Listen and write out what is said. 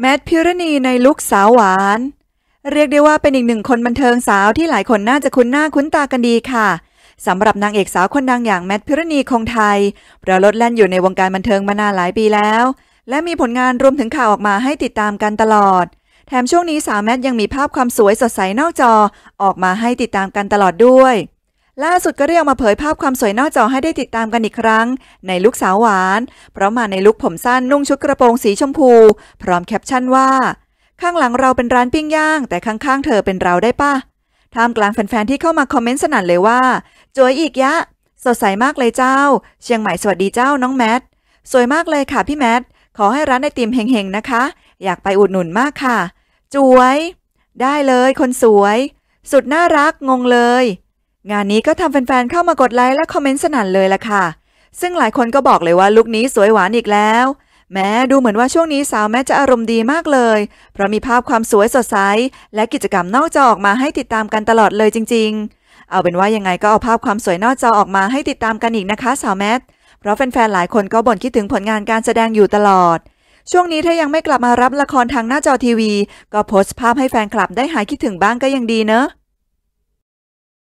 แมทพิรณีในลุกสาวหวาน เรียกได้ว่าเป็นอีกหนึ่งคนบันเทิงสาวที่หลายคนน่าจะคุ้นหน้าคุ้นตากันดีค่ะสำหรับนางเอกสาวคนดังอย่างแมทพิรณีคงไทยเราลดแล่นอยู่ในวงการบันเทิงมานานหลายปีแล้ว และมีผลงานรวมถึงข่าวออกมาให้ติดตามกันตลอด แถมช่วงนี้สาวแมทยังมีภาพความสวยสดใสนอกจอ ออกมาให้ติดตามกันตลอดด้วยล่าสุดก็ได้ยอกมาเผยภาพความสวยนอกจอให้ได้ติดตามกันอีกครั้ง ในลุคสาวหวาน เพราะมาในลุคผมสั้นนุ่งชุดกระโปรงสีชมพู พร้อมแคปชั่นว่า ข้างหลังเราเป็นร้านปิ้งย่าง แต่ข้างๆเธอเป็นเราได้ปะท่ามกลางแฟนๆที่เข้ามาคอมเมนต์สนั่นเลยว่าจวยอีกยะ สดใสมากเลยเจ้า เชียงใหม่สวัสดีเจ้าน้องแมทสวยมากเลยค่ะพี่แมทขอให้ร้านไอติมเฮงๆนะคะ อยากไปอุดหนุนมากค่ะจวย ได้เลย คนสวย สุดน่ารักงงเลยงานนี้ก็ทำแฟนๆ เข้ามากดไลค์และคอมเมนต์สนั่นเลยละค่ะ ซึ่งหลายคนก็บอกเลยว่าลุคนี้สวยหวานอีกแล้ว แม้ดูเหมือนว่าช่วงนี้ สาวแม่จะอารมณ์ดีมากเลย เพราะมีภาพความสวยสดใส และกิจกรรมนอกจอออกมาให้ติดตามกันตลอดเลยจริงๆ เอาเป็นว่ายังไงก็เอาภาพความสวยนอกจอออกมาให้ติดตามกันอีกนะคะสาวแมท เพราะแฟนๆหลายคนก็บ่นคิดถึงผลงานการแสดงอยู่ตลอด ช่วงนี้ถ้ายังไม่กลับมารับละครทางหน้าจอทีวี ก็โพสต์ภาพให้แฟนคลับได้หายคิดถึงบ้างก็ยังดีเนอะ